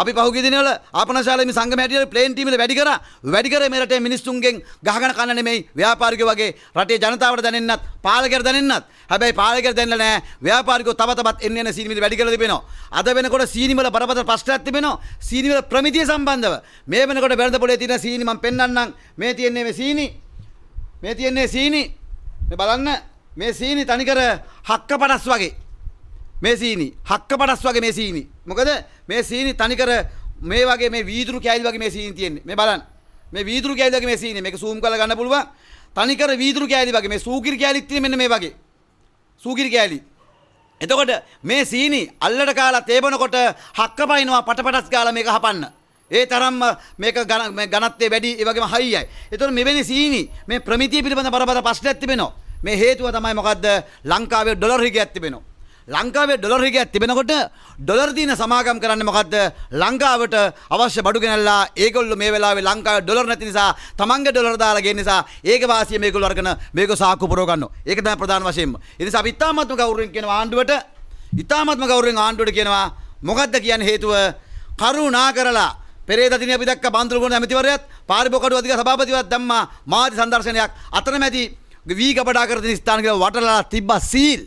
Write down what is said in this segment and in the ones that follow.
අපි පහුගිය දිනවල ආපනශාලේ මේ සංගම හැටියට ප්ලේන් ටීම් වල වැඩි කරා වැඩි කරේ මේ රටේ මිනිස්සුන්ගෙන් ගහගෙන කන නෙමෙයි ව්‍යාපාරිකයෝ වගේ රටේ ජනතාවට දැනෙන්නත් පාලකයට දැනෙන්නත් හැබැයි පාලකයට දැනෙලා නැහැ ව්‍යාපාරිකයෝ තව තවත් එන්න එන සීනි මිල වැඩි කරලා තිබෙනවා අද වෙනකොට සීනි මිල බරපතල ප්‍රශ්නයක් තිබෙනවා සීනි මිල ප්‍රමිතිය සම්බන්ධව මේ වෙනකොට බැලඳ පොලේ තියෙන සීනි මම පෙන්වන්නම් මේ තියෙන්නේ මේ සීනි මේ තියෙන්නේ සීනි මේ බලන්න මේ සීනි තනිකර හක්ක 50 වගේ මේ සීනි හක්ක පටස් වගේ මේ සීනි මොකද මේ සීනි තනිකර මේ වගේ මේ වීදුරු කෑලි වගේ මේ සීනි තියෙන්නේ මේ බලන්න මේ වීදුරු කෑලි වගේ මේ සීනි මේක සූම් කරලා ගන්න පුළුවන් තනිකර වීදුරු කෑලි වගේ මේ සූකිරි කෑලිත් තියෙන මෙන්න මේ වගේ සූකිරි කෑලි එතකොට මේ සීනි අල්ලට කාලා තේබනකොට හක්ක පයින්නවා පටපටස් ගාලා මේක හපන්න ඒ තරම්ම මේක ගණ ගණත්වයේ වැඩි ඒ වගේම හයියයි එතකොට මෙවැනි සීනි මේ ප්‍රමිතිය පිළිබඳ බරපතල ප්‍රශ්නයක් තිබෙනවා මේ හේතුව තමයි මොකද්ද ලංකාවේ ඩොලර් හිගයක් තිබෙනවා ලංකාවේ ඩොලර් හිගයක් තිබෙනකොට ඩොලර් දින සමාගම් කරන්නේ මොකද්ද? ලංකාවට අවශ්‍ය බඩු ගෙනල්ලා ඒගොල්ලෝ මේ වෙලාවේ ලංකාවේ ඩොලර් නැති නිසා තමන්ගේ ඩොලර් දාලා ගේන නිසා ඒක වාසිය මේගොල්ලෝ අරගෙන මේක සාක්කු පුරව ගන්නවා. ඒක තමයි ප්‍රධාන වශයෙන්ම. ඒ නිසා අපි ඉතාමත්ම ගෞරවයෙන් කියනවා ආණ්ඩුවට ඉතාමත්ම ගෞරවයෙන් ආණ්ඩුවට කියනවා මොකද්ද කියන්නේ හේතුව? කරුණා කරලා පෙරේද දින අපි දැක්ක බන්තුලගොඩ ඇමතිවරයාත් පාරිභෝගකඩු අධික සභාපතිවත් දැම්මා මාධ්‍ය සංදර්ශනයක් අතරමැදි වී ගබඩා කර තියෙන ස්ථාන කියලා වටලා තිබ්බා සීල්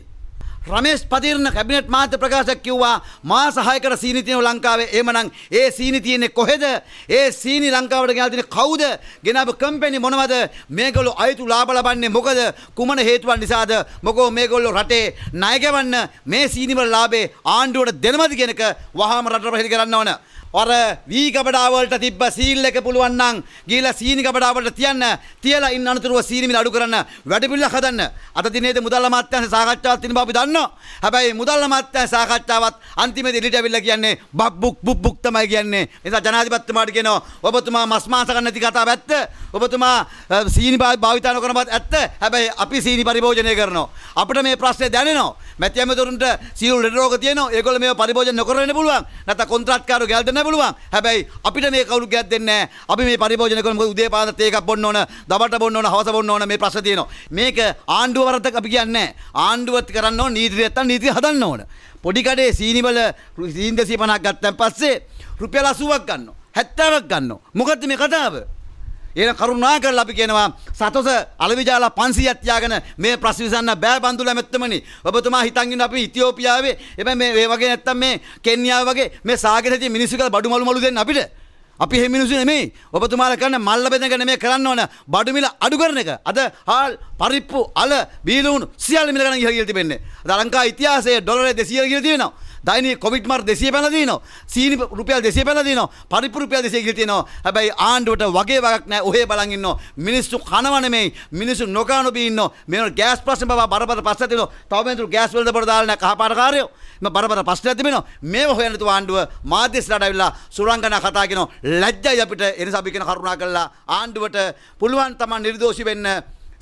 රමේෂ් පතිරණ කැබිනට් මාත්‍ය ප්‍රකාශක් කිව්වා මා සහායකට සීනි තියෙන ලංකාවේ එමනම් ඒ සීනි තියෙන්නේ කොහෙද ඒ සීනි ලංකාවට ගෙනල් තියෙන්නේ කවුද ගෙනාපු කම්පැනි මොනවද මේගොල්ලෝ අයතු ලාභ ලබන්නේ මොකද කුමන හේතුවක් නිසාද මොකෝ මේගොල්ලෝ රටේ ණය ගෙවන්න මේ සීනි වල ලාභේ ආණ්ඩුවට දෙනවද කියන එක වහාම රටට පැහැදිලි කරන්න ඕන අර වී ගබඩාවලට තිබ්බ සීල් එක පුළුවන් නම් ගිහිලා සීනි ගබඩාවලට තියන්න තියලා ඉන්න අනතුරුව සීනි මිල අඩු කරන්න වැඩ පිළිවෙල හදන්න අද දිනේදී මුදල් අමාත්‍යාංශ සාකච්ඡාවක් තියෙන බව අපි දන්නවා ගන්නවා. හැබැයි මුදල් අමාත්‍යංශ සාකච්ඡාවත් අන්තිමේදී එළියට අවිල්ලා කියන්නේ බබ්බුක් බුබ්බුක් තමයි කියන්නේ. එනිසා ජනාධිපතිතුමාට කියනවා ඔබතුමා මස් මාංශ ගන්න නැති කතාව ඇත්ත. ඔබතුමා සීනි භාවිත නොකරන බත් ඇත්ත. හැබැයි අපි සීනි පරිභෝජනය කරනවා. අපිට මේ ප්‍රශ්නේ දැනෙනවා. මැතිඇමතුරුන්ට සියලු ලෙඩ රෝග තියෙනවා. ඒගොල්ලෝ මේව පරිභෝජන නොකර වෙන්න පුළුවන්. නැත්නම් කොන්ත්‍රාත්කාරෝ ගෙල් දෙන්න පුළුවන්. හැබැයි අපිට මේ කවුරු ගෙල් දෙන්නේ නැහැ. අපි මේ පරිභෝජන කරන මොකද උදේ පාන්දර තේ එකක් බොන්න ඕන, දවල්ට බොන්න ඕන, හවස බොන්න ඕන මේ ප්‍රශ්න තියෙනවා. මේක ආණ්ඩුව වරදක් අපි කියන්නේ නැහැ. ආණ්ඩුවත් කරන්න ඕන නීති නැත්තම් නීති හදන්න ඕන. පොඩි කඩේ සීනිවල සීන් 250ක් ගත්තන් පස්සේ රුපියල් 80ක් ගන්නවා. 70ක් ගන්නවා. මොකද්ද මේ කතාව? එන කරුණා කරලා අපි කියනවා සතොස අලවිජාලා 500ක් තියාගෙන මේ ප්‍රශ්න විසඳන්න බෑ බඳුල මෙත්තමනි. ඔබතුමා හිතන් ඉන්න අපි ඉතියෝපියාවේ එබැයි මේ වගේ නැත්තම් මේ කෙන්යාව වගේ මේ සාගරයේ මිනිස්සු කියලා බඩු මලු මලු දෙන්න අපිට. අපි හෙමිනිසු නෙමේ ඔබතුමාල කරන්න මල්ල බෙදගෙන මේ කරන්න ඕන බඩුමිල අඩුකරන එක අද හාල් පරිප්පු අල බීලූන් සියල් මිලගන ගිහ කියල තිබෙන්නේ අද ලංකා ඉතිහාසයේ ඩොලරේ දෙසියල් කියලා තියෙනවා දයින කොවිට මර් දෙසිය පැලදී නො සීනි රුපියල් දෙසිය පැලදී නො පරිපු රුපියල් දෙසිය කියලා තියෙනවා හැබැයි ආණ්ඩුවට වගේ වගක් නැහැ ඔහේ බලන් ඉන්නෝ මිනිස්සු කනව නෙමෙයි මිනිස්සු නොකන බී ඉන්නෝ මේන ගෑස් ප්‍රශ්න බව බරපතල ප්‍රශ්න තියෙනවා තව මේතුරු ගෑස් වලද බර දාලා නැහැ කහපාට කාරයෝ මේ බරපතල ප්‍රශ්නයක් තිබෙනවා මේව හොයන්න තු ආණ්ඩුව මාධ්‍යස්ලාට අවිලා සුරංගනා කතා කියනවා ලැජ්ජයි අපිට එනිසා අපි කියන කරුණා කළා ආණ්ඩුවට පුළුවන් තමන් නිර්දෝෂී වෙන්න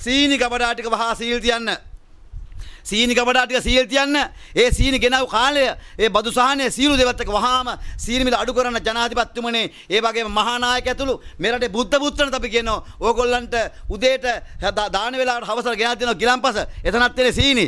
සීනි ගබඩා ටික වහා සීල් තියන්න සීනි කපඩා ටික සීල් තියන්න. ඒ සීනි ගෙනව කාලය ඒ බදු සහනය සීලු දෙවත් එක්ක වහාම සීනි මිල අඩු කරන ජනාධිපතිතුමනේ ඒ වගේම මහා නායක ඇතුළු මේ රටේ බුද්ධ පුත්‍රණත් අපි කියනවා. ඕගොල්ලන්ට උදේට දාන වේලාවට හවසට ගෙනත් දෙනවා ගිලන්පස. එතනත් තියෙන සීනි.